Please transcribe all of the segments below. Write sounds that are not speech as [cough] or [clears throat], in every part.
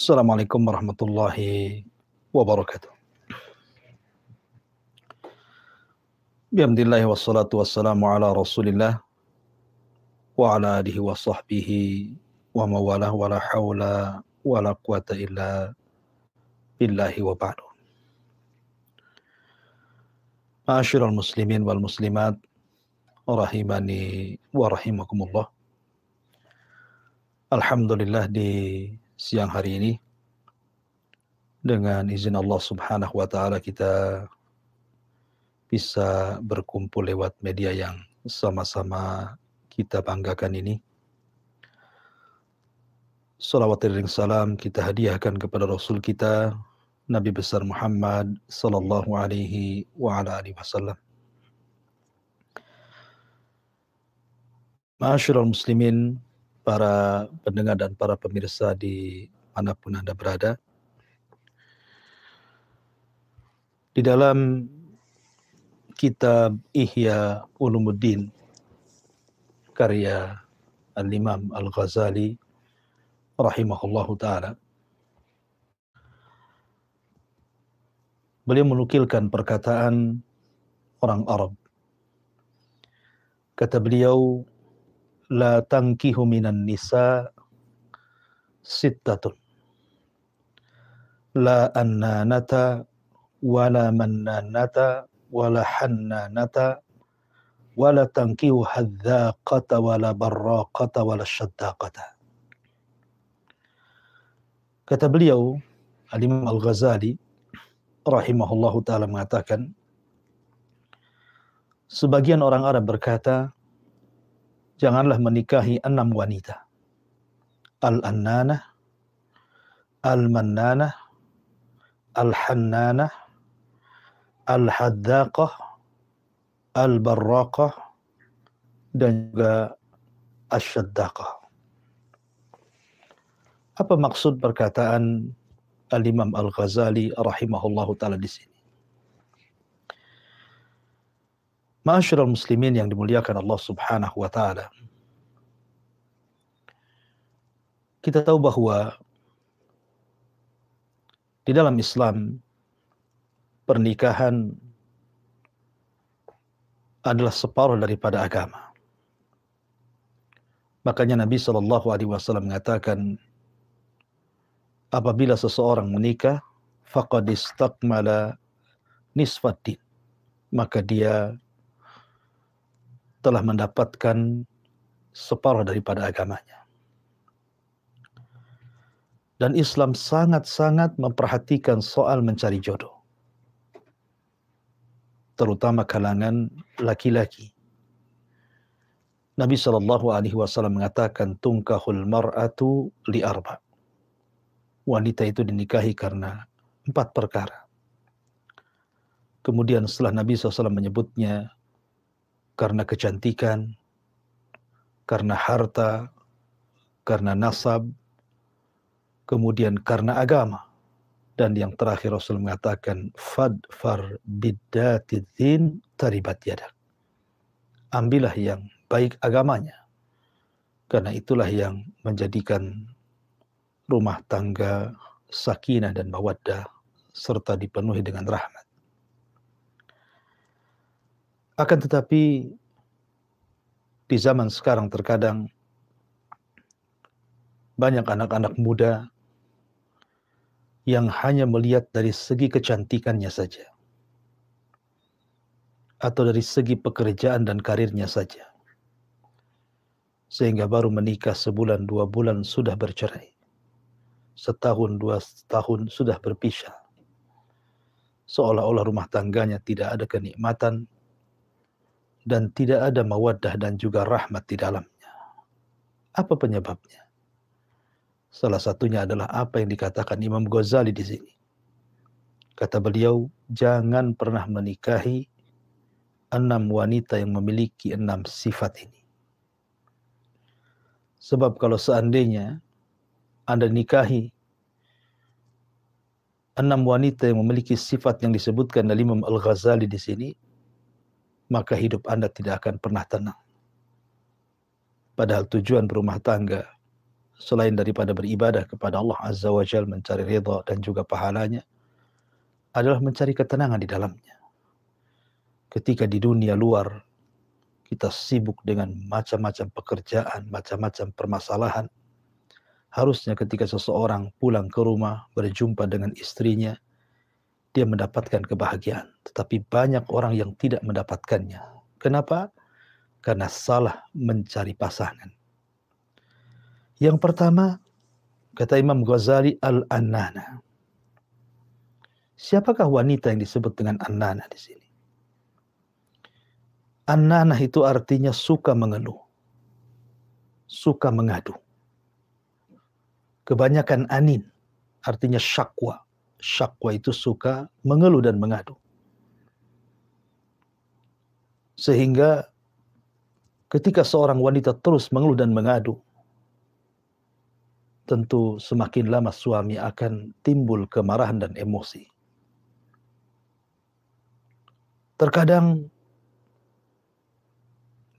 Assalamualaikum warahmatullahi wabarakatuh. Bihamdillahi wassalatu wassalamu ala rasulillah wa ala alihi wa sahbihi wa mawala wa la hawla wa la quwata illa billahi wa ba'du. Ma'asyiral muslimin wal muslimat rahimani wa rahimakumullah siang hari ini. Dengan izin Allah Subhanahu wa taala kita bisa berkumpul lewat media yang sama-sama kita banggakan ini. Salawat dan salam kita hadiahkan kepada Rasul kita Nabi besar Muhammad sallallahu alaihi wasallam. Ma'asyiral muslimin para pendengar dan para pemirsa di manapun Anda berada. Di dalam kitab Ihya Ulumuddin karya Al-Imam Al-Ghazali rahimahullahu taala. Beliau menukilkan perkataan orang Arab. Kata beliau, la tangkihu minan nisa sittatun la annanata wala mannanata wala hannanata wala tangkihu hadzaqata wala barraqata wala syaddaqata kata beliau Alimam Al-Ghazali rahimahullahu taala mengatakan sebagian orang Arab berkata janganlah menikahi enam wanita. Al-Annanah, Al-Mannanah, Al-Hannanah, Al-Haddaqah, Al-Barraqah, dan juga Asyaddaqah. Apa maksud perkataan Al-Imam Al-Ghazali rahimahullahu ta'ala di sini? Masyarul muslimin yang dimuliakan Allah Subhanahu wa taala. Kita tahu bahwa di dalam Islam pernikahan adalah separuh daripada agama. Makanya Nabi Shallallahu Alaihi Wasallam mengatakan, apabila seseorang menikah, fakadistak istakmala nisfatin maka dia telah mendapatkan separuh daripada agamanya. Dan Islam sangat-sangat memperhatikan soal mencari jodoh. Terutama kalangan laki-laki. Nabi Shallallahu Alaihi Wasallam mengatakan tungkahul mar'atu li arba. Wanita itu dinikahi karena empat perkara. Kemudian setelah Nabi SAW menyebutnya karena kecantikan, karena harta, karena nasab, kemudian karena agama. Dan yang terakhir Rasul mengatakan, Fadfar biddatidzin taribat yadak. Ambillah yang baik agamanya. Karena itulah yang menjadikan rumah tangga sakinah dan mawaddah serta dipenuhi dengan rahmat. Akan tetapi di zaman sekarang terkadang banyak anak-anak muda yang hanya melihat dari segi kecantikannya saja atau dari segi pekerjaan dan karirnya saja sehingga baru menikah sebulan dua bulan sudah bercerai setahun dua tahun sudah berpisah seolah-olah rumah tangganya tidak ada kenikmatan dan tidak ada mawaddah dan juga rahmat di dalamnya. Apa penyebabnya? Salah satunya adalah apa yang dikatakan Imam Ghazali di sini. Kata beliau, jangan pernah menikahi enam wanita yang memiliki enam sifat ini. Sebab kalau seandainya Anda nikahi enam wanita yang memiliki sifat yang disebutkan oleh Imam Al-Ghazali di sini, maka hidup Anda tidak akan pernah tenang. Padahal tujuan berumah tangga selain daripada beribadah kepada Allah Azza wa Jal mencari ridha dan juga pahalanya adalah mencari ketenangan di dalamnya. Ketika di dunia luar kita sibuk dengan macam-macam pekerjaan, macam-macam permasalahan, harusnya ketika seseorang pulang ke rumah berjumpa dengan istrinya, dia mendapatkan kebahagiaan. Tetapi banyak orang yang tidak mendapatkannya. Kenapa? Karena salah mencari pasangan. Yang pertama, kata Imam Ghazali Al-Annana. Siapakah wanita yang disebut dengan Annana di sini? Annana itu artinya suka mengeluh. Suka mengadu. Kebanyakan anin artinya syakwa syakwa itu suka mengeluh dan mengadu. Sehingga ketika seorang wanita terus mengeluh dan mengadu, tentu semakin lama suami akan timbul kemarahan dan emosi. Terkadang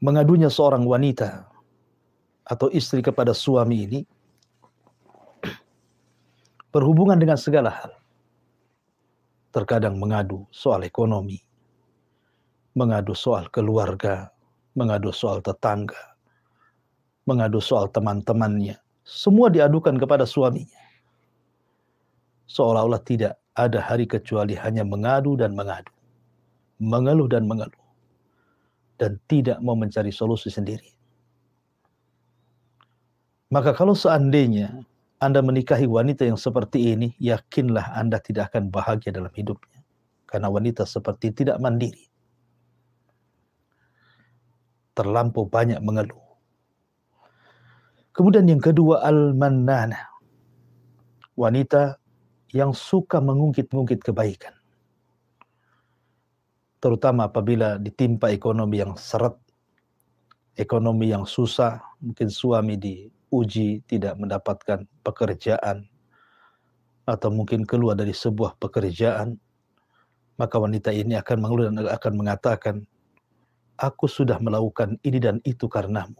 mengadunya seorang wanita atau istri kepada suami ini [clears throat] berhubungan dengan segala hal terkadang mengadu soal ekonomi, mengadu soal keluarga, mengadu soal tetangga, mengadu soal teman-temannya. Semua diadukan kepada suaminya. Seolah-olah tidak ada hari kecuali hanya mengadu dan mengadu. Mengeluh dan mengeluh. Dan tidak mau mencari solusi sendiri. Maka kalau seandainya anda menikahi wanita yang seperti ini, yakinlah Anda tidak akan bahagia dalam hidupnya. Karena wanita seperti tidak mandiri. Terlampau banyak mengeluh. Kemudian yang kedua, al-mannana. Wanita yang suka mengungkit-ungkit kebaikan. Terutama apabila ditimpa ekonomi yang seret, ekonomi yang susah, mungkin suami di uji, tidak mendapatkan pekerjaan, atau mungkin keluar dari sebuah pekerjaan, maka wanita ini akan mengeluh dan akan mengatakan, aku sudah melakukan ini dan itu karenamu.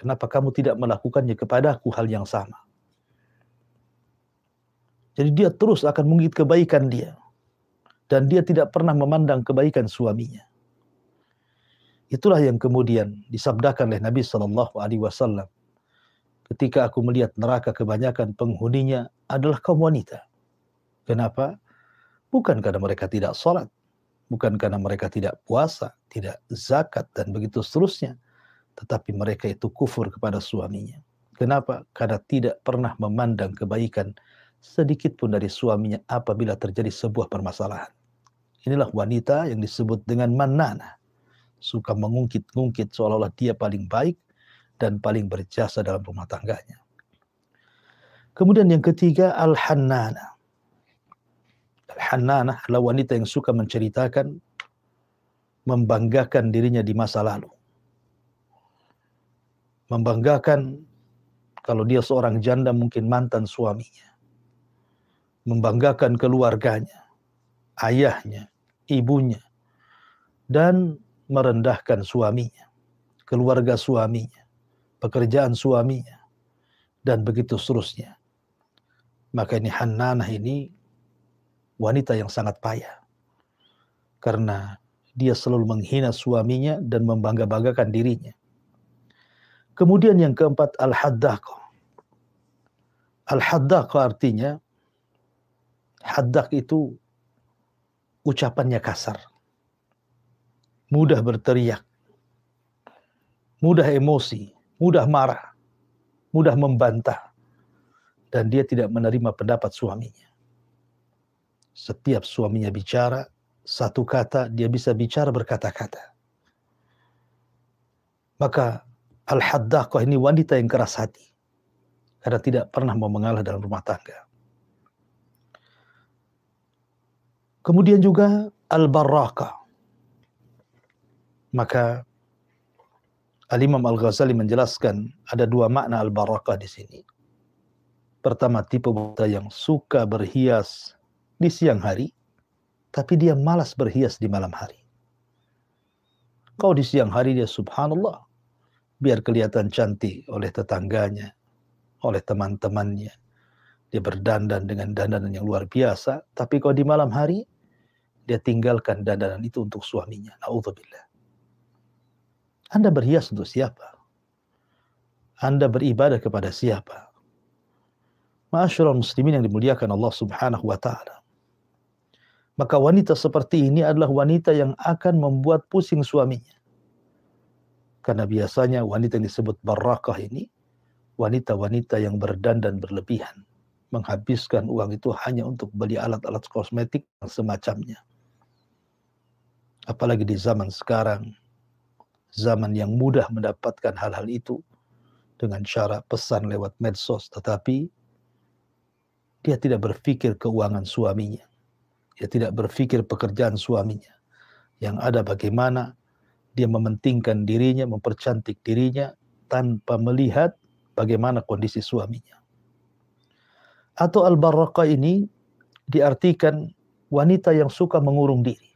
Kenapa kamu tidak melakukannya kepadaku hal yang sama? Jadi dia terus akan mengikuti kebaikan dia. Dan dia tidak pernah memandang kebaikan suaminya. Itulah yang kemudian disabdakan oleh Nabi saw Alaihi Wasallam ketika aku melihat neraka kebanyakan penghuninya adalah kaum wanita. Kenapa? Bukan karena mereka tidak sholat, bukan karena mereka tidak puasa, tidak zakat, dan begitu seterusnya. Tetapi mereka itu kufur kepada suaminya. Kenapa? Karena tidak pernah memandang kebaikan sedikit pun dari suaminya apabila terjadi sebuah permasalahan. Inilah wanita yang disebut dengan manana. Suka mengungkit-ungkit seolah-olah dia paling baik, dan paling berjasa dalam rumah tangganya. Kemudian yang ketiga Al-Hannana. Al-Hannana adalah wanita yang suka menceritakan, membanggakan dirinya di masa lalu. Membanggakan kalau dia seorang janda mungkin mantan suaminya. Membanggakan keluarganya, ayahnya, ibunya, dan merendahkan suaminya, keluarga suaminya pekerjaan suaminya, dan begitu seterusnya. Maka ini Hannanah ini wanita yang sangat payah. Karena dia selalu menghina suaminya dan membangga-banggakan dirinya. Kemudian yang keempat, Al-Haddaqah. Al-Haddaqah artinya, Haddaq itu ucapannya kasar. Mudah berteriak. Mudah emosi mudah marah, mudah membantah, dan dia tidak menerima pendapat suaminya. Setiap suaminya bicara, satu kata dia bisa bicara berkata-kata. Maka Al-Haddaqah ini wanita yang keras hati. Karena tidak pernah mau mengalah dalam rumah tangga. Kemudian juga Al-Barraqah. Maka Al-Imam Al-Ghazali menjelaskan ada dua makna al-barakah di sini. Pertama, tipe buta yang suka berhias di siang hari, tapi dia malas berhias di malam hari. Kau di siang hari dia subhanallah, biar kelihatan cantik oleh tetangganya, oleh teman-temannya. Dia berdandan dengan dandanan yang luar biasa, tapi kau di malam hari, dia tinggalkan dandanan itu untuk suaminya. Na'udzubillah. Anda berhias untuk siapa? Anda beribadah kepada siapa? Ma'asyiral muslimin yang dimuliakan Allah Subhanahu wa taala. Maka wanita seperti ini adalah wanita yang akan membuat pusing suaminya. Karena biasanya wanita yang disebut barakah ini wanita-wanita yang berdandan berlebihan menghabiskan uang itu hanya untuk beli alat-alat kosmetik dan semacamnya. Apalagi di zaman sekarang zaman yang mudah mendapatkan hal-hal itu dengan cara pesan lewat medsos, tetapi dia tidak berpikir keuangan suaminya. Dia tidak berpikir pekerjaan suaminya. Yang ada bagaimana dia mementingkan dirinya, mempercantik dirinya tanpa melihat bagaimana kondisi suaminya. Atau al-barraqah ini diartikan wanita yang suka mengurung diri.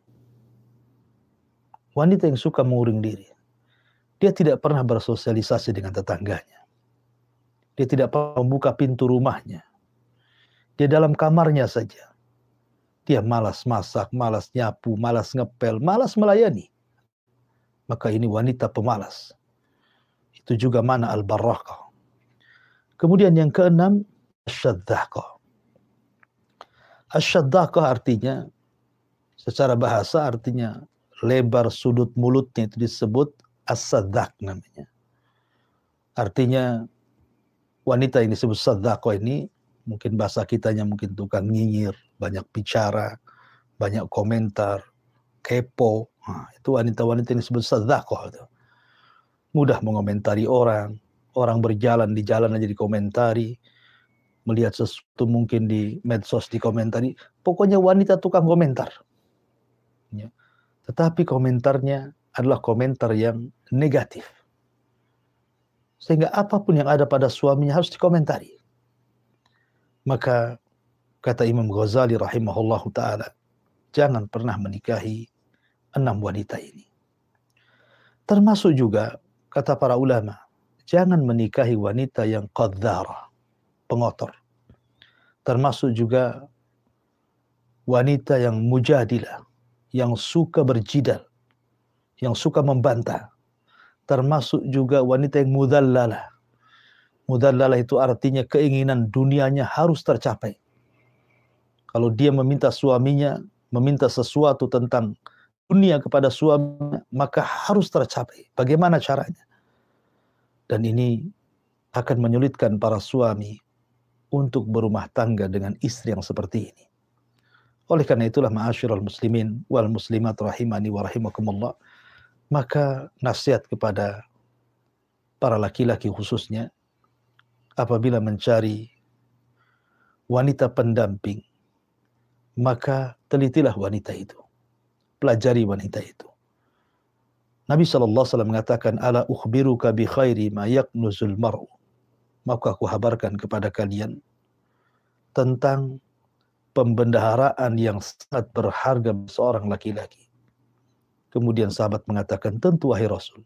Wanita yang suka mengurung diri. Dia tidak pernah bersosialisasi dengan tetangganya. Dia tidak pernah membuka pintu rumahnya. Dia dalam kamarnya saja. Dia malas masak, malas nyapu, malas ngepel, malas melayani. Maka ini wanita pemalas. Itu juga mana al barakah Kemudian yang keenam, asyaddaqah. Asyaddaqah artinya secara bahasa artinya lebar sudut mulutnya itu disebut as saddaq namanya. Artinya wanita ini disebut sadako ini mungkin bahasa kitanya mungkin tukang nyinyir, banyak bicara, banyak komentar, kepo. Nah, itu wanita-wanita ini disebut sadako. Mudah mengomentari orang, orang berjalan di jalan aja dikomentari, melihat sesuatu mungkin di medsos dikomentari. Pokoknya wanita tukang komentar. Ya. Tetapi komentarnya adalah komentar yang negatif. Sehingga apapun yang ada pada suaminya harus dikomentari. Maka kata Imam Ghazali rahimahullahu taala, jangan pernah menikahi enam wanita ini. Termasuk juga kata para ulama, jangan menikahi wanita yang qadzara, pengotor. Termasuk juga wanita yang mujadilah, yang suka berjidal, yang suka membantah. Termasuk juga wanita yang mudallalah mudallalah itu artinya keinginan dunianya harus tercapai. Kalau dia meminta suaminya, meminta sesuatu tentang dunia kepada suaminya, maka harus tercapai. Bagaimana caranya? Dan ini akan menyulitkan para suami untuk berumah tangga dengan istri yang seperti ini. Oleh karena itulah ma'asyiral muslimin wal muslimat rahimani wa rahimakumullah. Maka nasihat kepada para laki-laki khususnya apabila mencari wanita pendamping, maka telitilah wanita itu. Pelajari wanita itu. Nabi SAW mengatakan, Ala ukhbiruka bi khairi ma yaknuzul mar'u. Maka aku habarkan kepada kalian tentang pembendaharaan yang sangat berharga seorang laki-laki. Kemudian sahabat mengatakan, tentu wahai Rasul.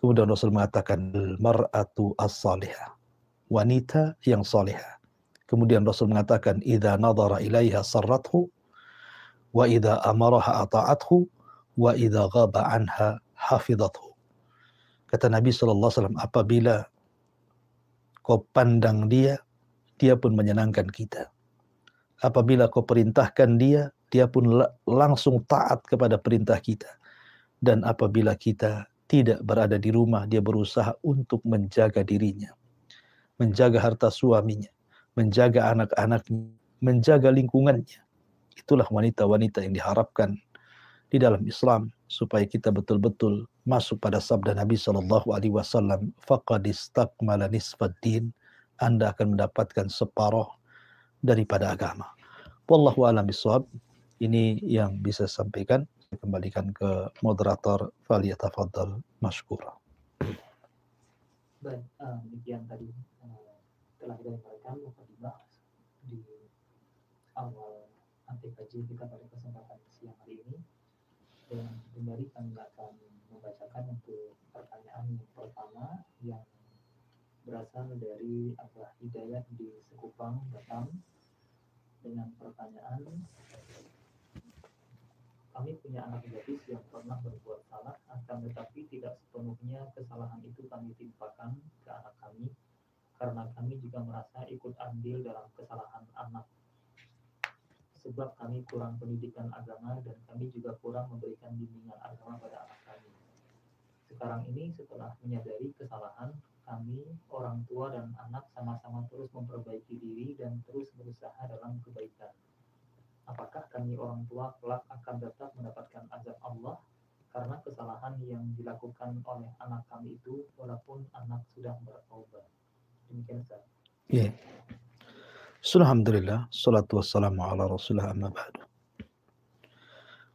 Kemudian Rasul mengatakan, mar'atu as Wanita yang salihah. Kemudian Rasul mengatakan, idha nadara ilaiha sarrathu, wa idha amaraha ata'athu, wa idha ghaba anha hafidathu. Kata Nabi SAW, apabila kau pandang dia, dia pun menyenangkan kita. Apabila kau perintahkan dia, dia pun langsung taat kepada perintah kita. Dan apabila kita tidak berada di rumah, dia berusaha untuk menjaga dirinya, menjaga harta suaminya, menjaga anak-anaknya, menjaga lingkungannya. Itulah wanita-wanita yang diharapkan di dalam Islam supaya kita betul-betul masuk pada sabda Nabi Shallallahu Alaihi Wasallam, fakadistakmala nisfaddin. Anda akan mendapatkan separuh daripada agama. Wallahu a'lam ini yang bisa sampaikan. kembalikan ke moderator Faliyatafaddal Mashkura. Baik, uh, demikian tadi uh, telah kita sampaikan mukadimah di awal anti kaji kita pada kesempatan siang hari ini. Dan kembali kami akan Alhamdulillah, salatu wassalamu ala rasulullah amma ba'du.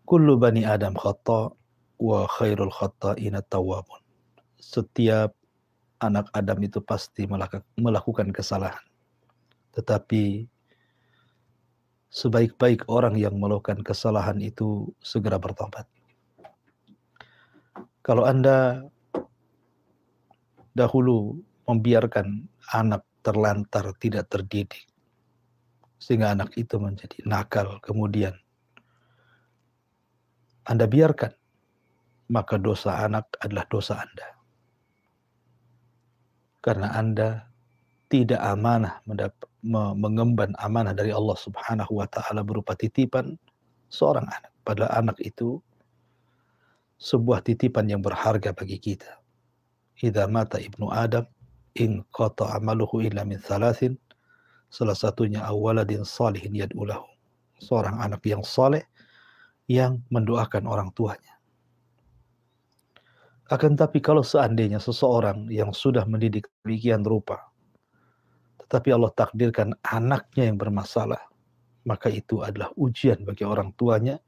Kullu bani Adam khatta wa khairul ina tawabun. Setiap anak Adam itu pasti melakukan kesalahan. Tetapi sebaik-baik orang yang melakukan kesalahan itu segera bertobat. Kalau Anda dahulu membiarkan anak terlantar tidak terdidik, sehingga anak itu menjadi nakal kemudian Anda biarkan maka dosa anak adalah dosa Anda karena Anda tidak amanah mengemban amanah dari Allah Subhanahu wa taala berupa titipan seorang anak. pada anak itu sebuah titipan yang berharga bagi kita. Idza mata ibnu Adam in qata amaluhu illa min Salah satunya awaladin salihin yad'ulahu. Seorang anak yang saleh yang mendoakan orang tuanya. Akan tapi kalau seandainya seseorang yang sudah mendidik demikian rupa, tetapi Allah takdirkan anaknya yang bermasalah, maka itu adalah ujian bagi orang tuanya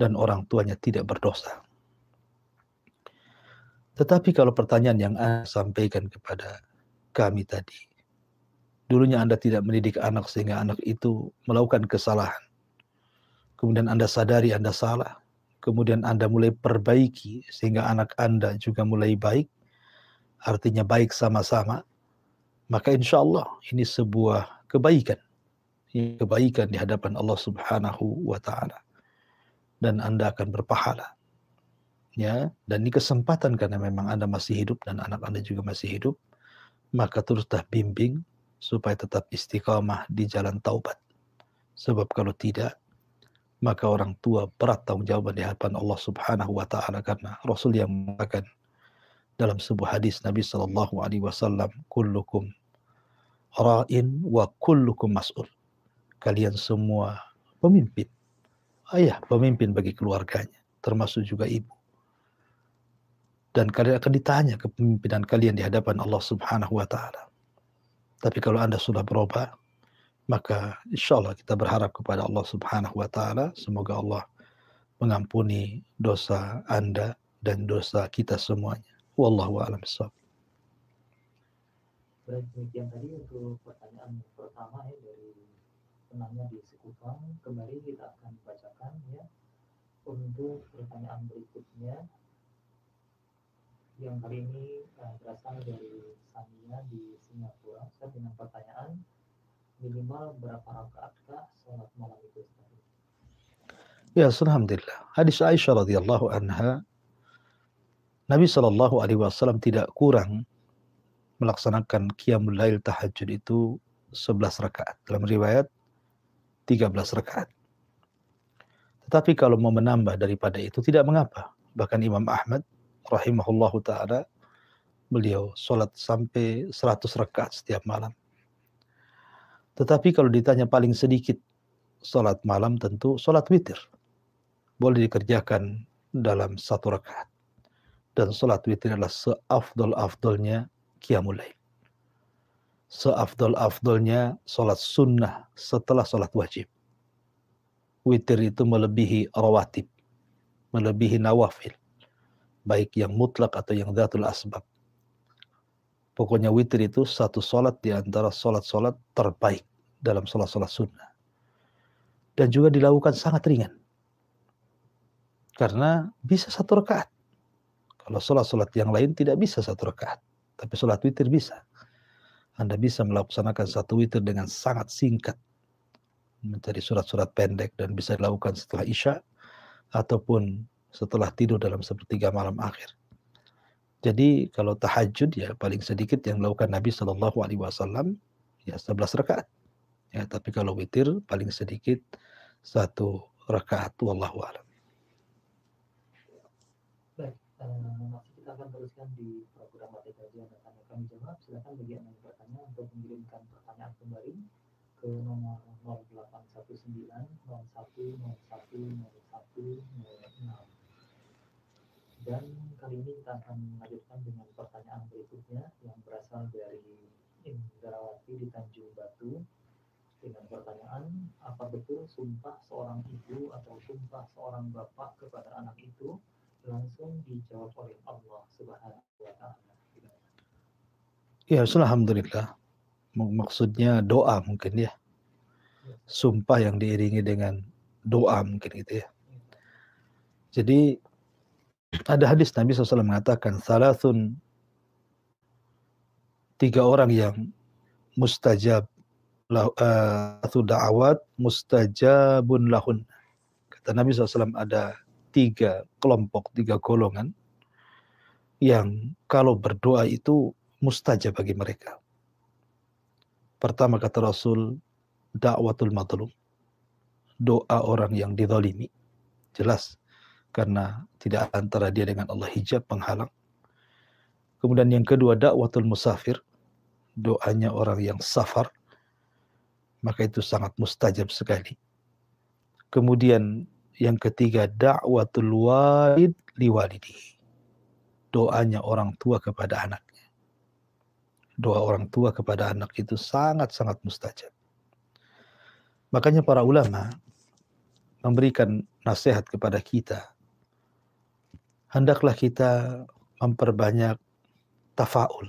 dan orang tuanya tidak berdosa. Tetapi kalau pertanyaan yang saya sampaikan kepada kami tadi, Dulunya Anda tidak mendidik anak sehingga anak itu melakukan kesalahan. Kemudian Anda sadari Anda salah. Kemudian Anda mulai perbaiki sehingga anak Anda juga mulai baik. Artinya baik sama-sama. Maka insya Allah ini sebuah kebaikan. kebaikan di hadapan Allah subhanahu wa ta'ala. Dan Anda akan berpahala ya dan ini kesempatan karena memang anda masih hidup dan anak anda juga masih hidup maka teruslah bimbing supaya tetap istiqamah di jalan taubat. Sebab kalau tidak, maka orang tua berat tanggung jawab di hadapan Allah Subhanahu wa taala karena Rasul yang mengatakan dalam sebuah hadis Nabi Shallallahu alaihi wasallam, "Kullukum ra'in wa kullukum mas'ul." Kalian semua pemimpin. Ayah pemimpin bagi keluarganya, termasuk juga ibu. Dan kalian akan ditanya kepemimpinan kalian di hadapan Allah Subhanahu wa taala. Tapi kalau Anda sudah berubah, maka insya Allah kita berharap kepada Allah Subhanahu wa Ta'ala. Semoga Allah mengampuni dosa Anda dan dosa kita semuanya. Wallahu a'lam bishawab. Baik, demikian tadi untuk pertanyaan pertama ya dari penanya di Sekupang. Kembali kita akan bacakan ya untuk pertanyaan berikutnya yang kali ini uh, berasal dari Samia di Singapura. Saya punya pertanyaan, minimal berapa rakaatkah sholat malam itu Ya, alhamdulillah. Hadis Aisyah radhiyallahu anha, Nabi Shallallahu alaihi wasallam tidak kurang melaksanakan qiyamul lail tahajud itu 11 rakaat. Dalam riwayat 13 rakaat. Tetapi kalau mau menambah daripada itu tidak mengapa. Bahkan Imam Ahmad rahimahullah taala beliau sholat sampai 100 rakaat setiap malam. Tetapi kalau ditanya paling sedikit sholat malam tentu sholat witir. Boleh dikerjakan dalam satu rakaat. Dan sholat witir adalah seafdol-afdolnya kiamulai Seafdol-afdolnya sholat sunnah setelah sholat wajib. Witir itu melebihi rawatib, melebihi nawafil baik yang mutlak atau yang zatul asbab. Pokoknya witir itu satu sholat di antara sholat-sholat terbaik dalam sholat-sholat sunnah. Dan juga dilakukan sangat ringan. Karena bisa satu rakaat. Kalau sholat-sholat yang lain tidak bisa satu rakaat. Tapi sholat witir bisa. Anda bisa melaksanakan satu witir dengan sangat singkat. Mencari surat-surat pendek dan bisa dilakukan setelah isya. Ataupun setelah tidur dalam sepertiga malam akhir. Jadi kalau tahajud ya paling sedikit yang dilakukan Nabi Shallallahu Alaihi Wasallam ya 11 rakaat. Ya, tapi kalau witir paling sedikit satu rakaat. Wallahu a'lam. Baik, eh, kita akan teruskan di program materi kajian dan tanya kami jawab. Silakan bagi yang bertanya untuk mengirimkan pertanyaan kembali ke nomor 0819 01 01 06. Dan kali ini kita akan melanjutkan dengan pertanyaan berikutnya yang berasal dari Indrawati di Tanjung Batu dengan pertanyaan apa betul sumpah seorang ibu atau sumpah seorang bapak kepada anak itu langsung dijawab oleh Allah Subhanahu wa taala. Ya, alhamdulillah. Maksudnya doa mungkin ya. ya. Sumpah yang diiringi dengan doa mungkin gitu ya. ya. Jadi ada hadis Nabi SAW mengatakan, Salasun, tiga orang yang mustajab, lah, eh, da'awat mustajabun lahun. Kata Nabi SAW ada tiga kelompok, tiga golongan yang kalau berdoa itu mustajab bagi mereka. Pertama kata Rasul, da'awatul matlum. Doa orang yang didolimi. Jelas karena tidak antara dia dengan Allah hijab penghalang. Kemudian yang kedua dakwatul musafir, doanya orang yang safar, maka itu sangat mustajab sekali. Kemudian yang ketiga dakwatul walid liwalidi Doanya orang tua kepada anaknya. Doa orang tua kepada anak itu sangat-sangat mustajab. Makanya para ulama memberikan nasihat kepada kita hendaklah kita memperbanyak tafaul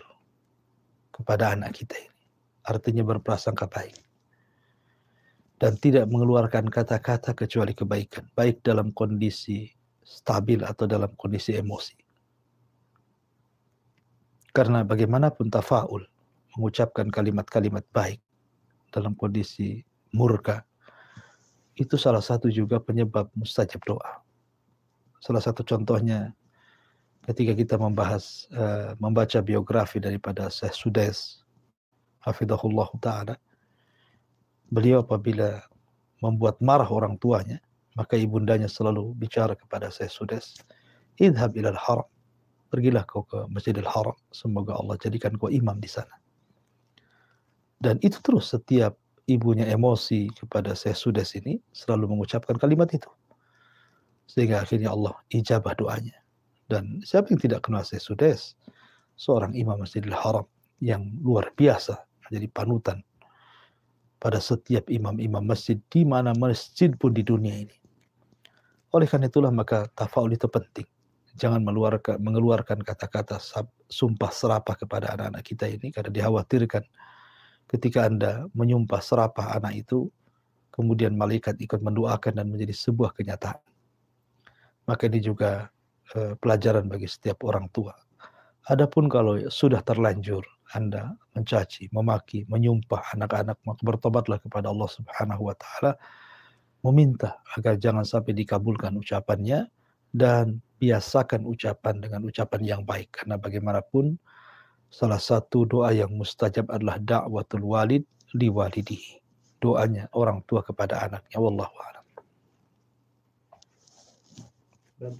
kepada anak kita ini. Artinya berprasangka baik. Dan tidak mengeluarkan kata-kata kecuali kebaikan. Baik dalam kondisi stabil atau dalam kondisi emosi. Karena bagaimanapun tafaul mengucapkan kalimat-kalimat baik dalam kondisi murka itu salah satu juga penyebab mustajab doa. Salah satu contohnya ketika kita membahas uh, membaca biografi daripada Syekh Sudes hafidahullah taala beliau apabila membuat marah orang tuanya maka ibundanya selalu bicara kepada Syekh Sudes idhab ilal haram pergilah kau ke Masjidil Haram semoga Allah jadikan kau imam di sana dan itu terus setiap ibunya emosi kepada Syekh Sudes ini selalu mengucapkan kalimat itu sehingga akhirnya Allah ijabah doanya. Dan siapa yang tidak kenal Syekh Sudes? Seorang imam Masjidil Haram yang luar biasa. menjadi panutan pada setiap imam-imam masjid di mana masjid pun di dunia ini. Oleh karena itulah maka tafaul itu penting. Jangan meluarkan, mengeluarkan kata-kata sumpah serapah kepada anak-anak kita ini karena dikhawatirkan ketika Anda menyumpah serapah anak itu kemudian malaikat ikut mendoakan dan menjadi sebuah kenyataan. Maka ini juga eh, pelajaran bagi setiap orang tua. Adapun kalau sudah terlanjur Anda mencaci, memaki, menyumpah anak-anak, maka bertobatlah kepada Allah Subhanahu wa taala meminta agar jangan sampai dikabulkan ucapannya dan biasakan ucapan dengan ucapan yang baik karena bagaimanapun salah satu doa yang mustajab adalah da'watul walid liwalidihi doanya orang tua kepada anaknya wallahu a'lam baik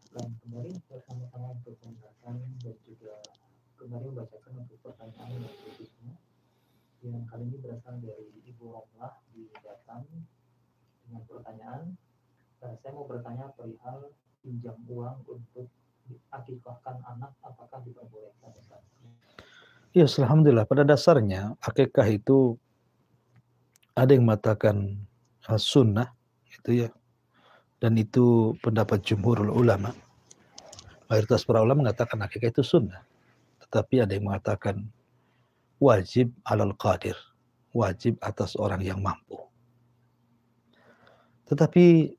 kita masih kemarin bersama-sama untuk pembahasan dan juga kemarin membacakan untuk pertanyaan dan kritisnya yang kali ini berasal dari Ibu Romlah di Batam dengan pertanyaan eh, saya mau bertanya perihal pinjam uang untuk akikahkan anak apakah diperbolehkan Ya, yes, alhamdulillah. Pada dasarnya akikah itu ada yang mengatakan sunnah itu ya dan itu pendapat jumhur ulama. Mayoritas para ulama mengatakan akikah itu sunnah. Tetapi ada yang mengatakan wajib alal qadir. Wajib atas orang yang mampu. Tetapi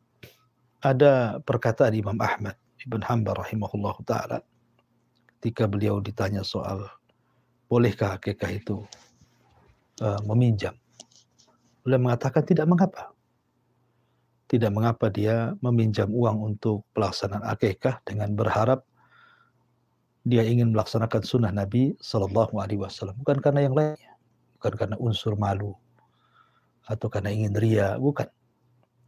ada perkataan Imam Ahmad Ibn Hanbal rahimahullah ta'ala. Ketika beliau ditanya soal bolehkah akikah itu uh, meminjam. Beliau mengatakan tidak mengapa tidak mengapa dia meminjam uang untuk pelaksanaan akikah dengan berharap dia ingin melaksanakan sunnah Nabi Shallallahu Alaihi Wasallam bukan karena yang lain bukan karena unsur malu atau karena ingin ria bukan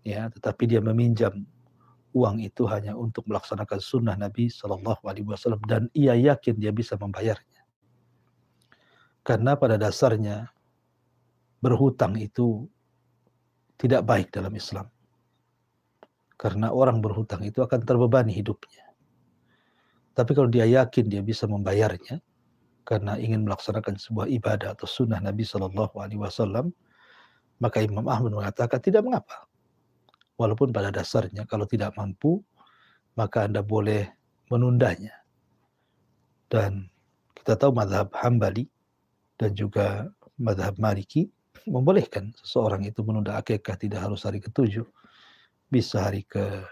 ya tetapi dia meminjam uang itu hanya untuk melaksanakan sunnah Nabi Shallallahu Alaihi Wasallam dan ia yakin dia bisa membayarnya karena pada dasarnya berhutang itu tidak baik dalam Islam karena orang berhutang itu akan terbebani hidupnya. Tapi kalau dia yakin dia bisa membayarnya, karena ingin melaksanakan sebuah ibadah atau sunnah Nabi Shallallahu Alaihi Wasallam, maka Imam Ahmad mengatakan tidak mengapa. Walaupun pada dasarnya kalau tidak mampu, maka anda boleh menundanya. Dan kita tahu madhab Hambali dan juga madhab Maliki membolehkan seseorang itu menunda akikah tidak harus hari ketujuh bisa hari ke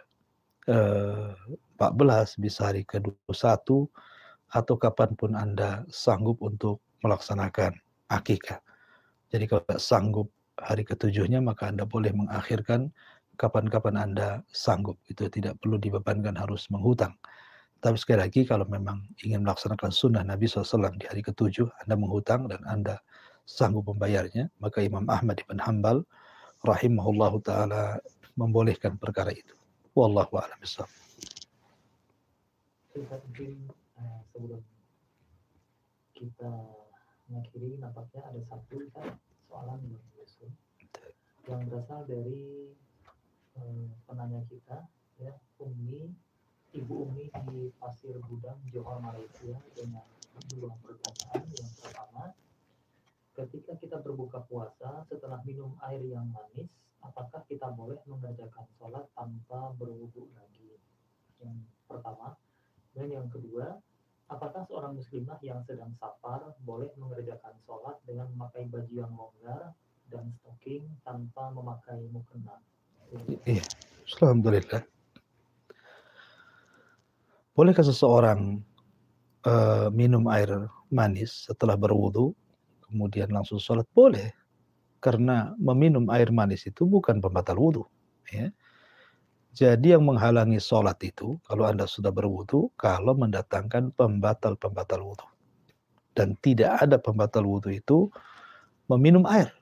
eh, 14, bisa hari ke 21, atau kapanpun Anda sanggup untuk melaksanakan akikah. Jadi kalau tidak sanggup hari ketujuhnya, maka Anda boleh mengakhirkan kapan-kapan Anda sanggup. Itu tidak perlu dibebankan harus menghutang. Tapi sekali lagi kalau memang ingin melaksanakan sunnah Nabi SAW di hari ketujuh, Anda menghutang dan Anda sanggup membayarnya, maka Imam Ahmad ibn Hambal rahimahullah taala membolehkan perkara itu. Wallahu a'lam bishawab. Eh, kita mengakhiri nampaknya ada satu kan, soalan yang berasal dari eh, penanya kita ya Umi Ibu Umi di Pasir Gudang Johor Malaysia dengan dua pertanyaan yang pertama ketika kita berbuka puasa setelah minum air yang manis apakah kita boleh mengerjakan sholat tanpa berwudhu lagi? Yang pertama. Dan yang kedua, apakah seorang muslimah yang sedang safar boleh mengerjakan sholat dengan memakai baju yang longgar dan stocking tanpa memakai mukena? Iya. Alhamdulillah. Bolehkah seseorang uh, minum air manis setelah berwudhu kemudian langsung sholat? Boleh karena meminum air manis itu bukan pembatal wudhu. Ya. Jadi yang menghalangi sholat itu, kalau Anda sudah berwudhu, kalau mendatangkan pembatal-pembatal wudhu. Dan tidak ada pembatal wudhu itu meminum air.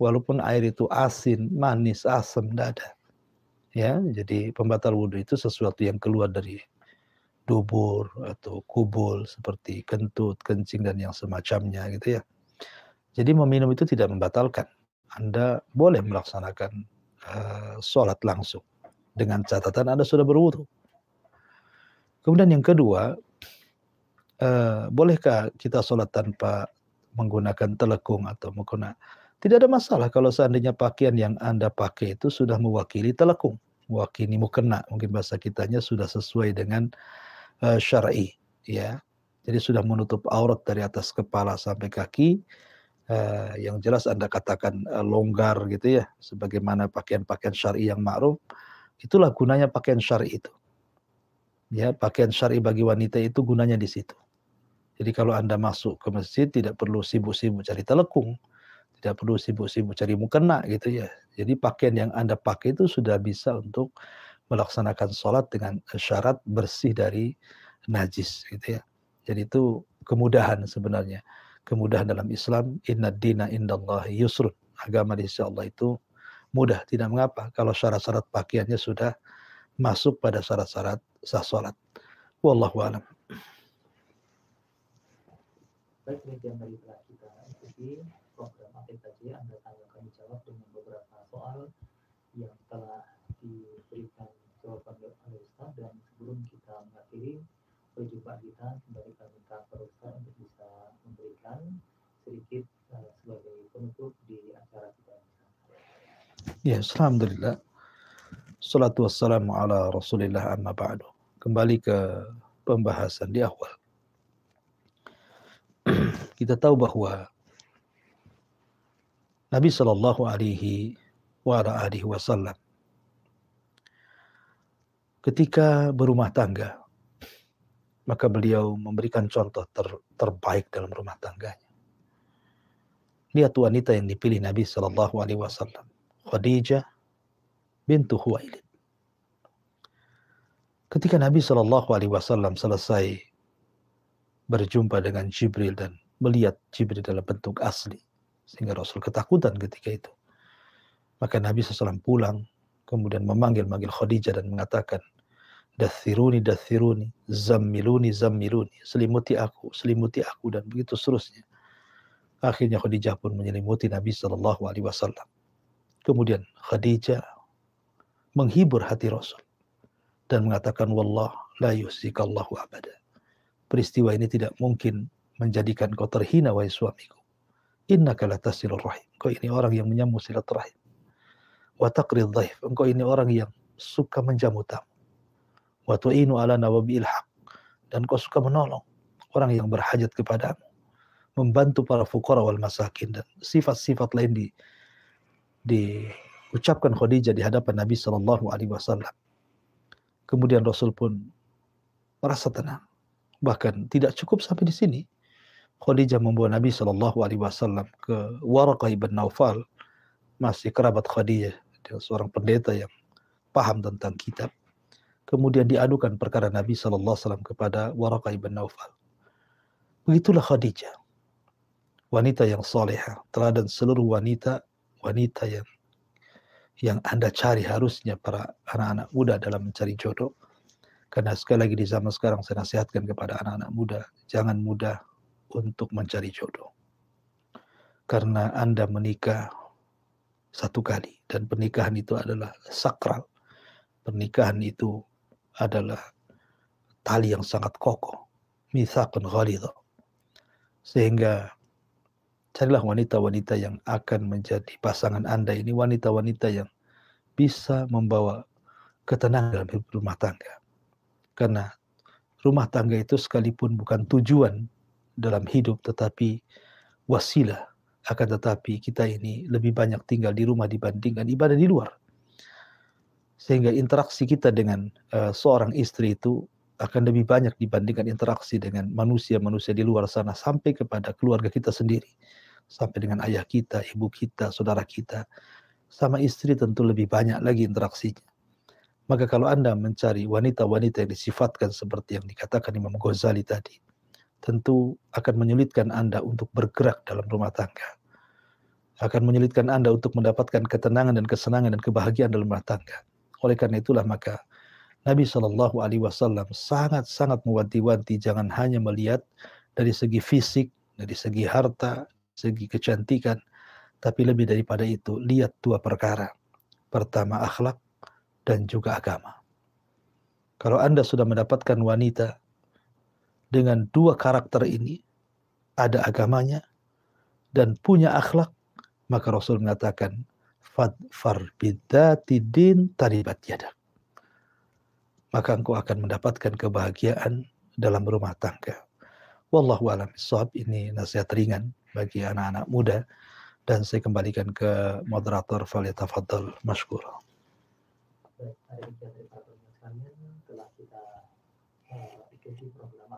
Walaupun air itu asin, manis, asam, tidak ada. Ya, jadi pembatal wudhu itu sesuatu yang keluar dari dubur atau kubul seperti kentut, kencing dan yang semacamnya gitu ya. Jadi meminum itu tidak membatalkan. Anda boleh melaksanakan uh, sholat langsung dengan catatan Anda sudah berwudhu. Kemudian yang kedua, uh, bolehkah kita sholat tanpa menggunakan telekung atau menggunakan tidak ada masalah kalau seandainya pakaian yang Anda pakai itu sudah mewakili telekung, mewakili mukena, mungkin bahasa kitanya sudah sesuai dengan uh, syar'i, ya. Jadi sudah menutup aurat dari atas kepala sampai kaki eh, yang jelas Anda katakan eh, longgar gitu ya, sebagaimana pakaian-pakaian syari yang ma'ruf, itulah gunanya pakaian syari itu. Ya, pakaian syari bagi wanita itu gunanya di situ. Jadi kalau Anda masuk ke masjid tidak perlu sibuk-sibuk cari telekung, tidak perlu sibuk-sibuk cari mukena gitu ya. Jadi pakaian yang Anda pakai itu sudah bisa untuk melaksanakan sholat dengan eh, syarat bersih dari najis gitu ya. Jadi itu kemudahan sebenarnya kemudahan dalam Islam inna dina indallahi yusrun agama di sisi Allah itu mudah tidak mengapa kalau syarat-syarat pakaiannya sudah masuk pada syarat-syarat sah salat wallahu alam baik demikian dari kita jadi program aktif tadi anda tanya kami jawab dengan beberapa soal yang telah diberikan jawaban oleh Ustaz dan sebelum kita mengakhiri berjumpa kita kembali kami minta perusahaan untuk bisa memberikan sedikit uh, sebagai penutup di acara kita. Ya, yes, alhamdulillah. Salatu wassalamu ala rasulillah amma ba'du. Kembali ke pembahasan di awal. [clears throat] kita tahu bahwa Nabi Shallallahu Alaihi wa alihi wasallam ketika berumah tangga maka beliau memberikan contoh ter, terbaik dalam rumah tangganya. Lihat wanita yang dipilih Nabi Shallallahu Alaihi Wasallam, Khadijah bintu Huwailid. Ketika Nabi Shallallahu Alaihi Wasallam selesai berjumpa dengan Jibril dan melihat Jibril dalam bentuk asli, sehingga Rasul ketakutan ketika itu. Maka Nabi SAW pulang, kemudian memanggil-manggil Khadijah dan mengatakan, dathiruni dathiruni zammiluni zammiluni selimuti aku selimuti aku dan begitu seterusnya akhirnya Khadijah pun menyelimuti Nabi Shallallahu Alaihi Wasallam kemudian Khadijah menghibur hati Rasul dan mengatakan wallah la yusikallahu abada peristiwa ini tidak mungkin menjadikan kau terhina wahai suamiku innaka latasilur rahim kau ini orang yang menyambung silaturahim wa taqrid dhaif engkau ini orang yang suka menjamu tamu wa tu'inu ala nawabil haq dan kau suka menolong orang yang berhajat kepadamu membantu para fukara wal masakin dan sifat-sifat lain di diucapkan Khadijah di hadapan Nabi Shallallahu Alaihi Wasallam. Kemudian Rasul pun merasa tenang. Bahkan tidak cukup sampai di sini. Khadijah membawa Nabi Shallallahu Alaihi Wasallam ke warqa ibn Naufal, masih kerabat Khadijah, dia seorang pendeta yang paham tentang kitab kemudian diadukan perkara Nabi saw kepada Waraka ibn Naufal. Begitulah Khadijah, wanita yang soleha, teladan seluruh wanita, wanita yang yang Anda cari harusnya para anak-anak muda dalam mencari jodoh. Karena sekali lagi di zaman sekarang saya nasihatkan kepada anak-anak muda, jangan mudah untuk mencari jodoh. Karena Anda menikah satu kali dan pernikahan itu adalah sakral. Pernikahan itu adalah tali yang sangat kokoh. Misakun ghalidha. Sehingga carilah wanita-wanita yang akan menjadi pasangan Anda ini, wanita-wanita yang bisa membawa ketenangan dalam hidup rumah tangga. Karena rumah tangga itu sekalipun bukan tujuan dalam hidup tetapi wasilah akan tetapi kita ini lebih banyak tinggal di rumah dibandingkan ibadah di luar sehingga interaksi kita dengan uh, seorang istri itu akan lebih banyak dibandingkan interaksi dengan manusia-manusia di luar sana sampai kepada keluarga kita sendiri sampai dengan ayah kita, ibu kita, saudara kita sama istri tentu lebih banyak lagi interaksinya maka kalau Anda mencari wanita-wanita yang disifatkan seperti yang dikatakan Imam Ghazali tadi tentu akan menyulitkan Anda untuk bergerak dalam rumah tangga akan menyulitkan Anda untuk mendapatkan ketenangan dan kesenangan dan kebahagiaan dalam rumah tangga oleh karena itulah maka Nabi Shallallahu Alaihi Wasallam sangat-sangat mewanti-wanti jangan hanya melihat dari segi fisik, dari segi harta, segi kecantikan, tapi lebih daripada itu lihat dua perkara. Pertama akhlak dan juga agama. Kalau Anda sudah mendapatkan wanita dengan dua karakter ini, ada agamanya dan punya akhlak, maka Rasul mengatakan fadfar taribat yadak. Maka engkau akan mendapatkan kebahagiaan dalam rumah tangga. Wallahu alam Sob, ini nasihat ringan bagi anak-anak muda dan saya kembalikan ke moderator Valita Fadl Mashkur. telah kita eh, ikuti program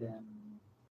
then